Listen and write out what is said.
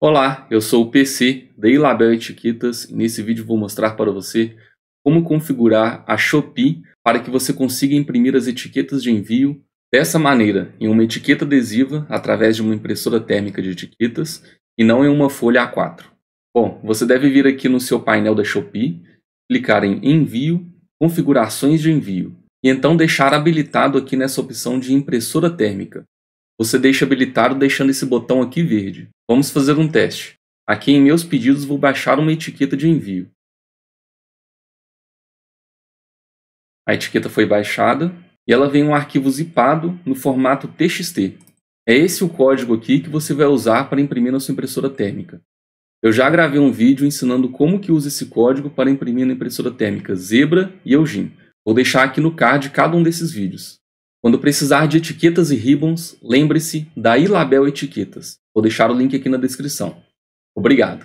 Olá, eu sou o PC da Ilabel Etiquetas e nesse vídeo vou mostrar para você como configurar a Shopee para que você consiga imprimir as etiquetas de envio dessa maneira, em uma etiqueta adesiva através de uma impressora térmica de etiquetas e não em uma folha A4. Bom, você deve vir aqui no seu painel da Shopee, clicar em Envio, Configurações de Envio e então deixar habilitado aqui nessa opção de impressora térmica. Você deixa habilitado deixando esse botão aqui verde. Vamos fazer um teste. Aqui em meus pedidos vou baixar uma etiqueta de envio. A etiqueta foi baixada e ela vem um arquivo zipado no formato TXT. É esse o código aqui que você vai usar para imprimir na sua impressora térmica. Eu já gravei um vídeo ensinando como que usa esse código para imprimir na impressora térmica Zebra e Eugene. Vou deixar aqui no card cada um desses vídeos. Quando precisar de etiquetas e ribbons, lembre-se da Ilabel Etiquetas. Vou deixar o link aqui na descrição. Obrigado!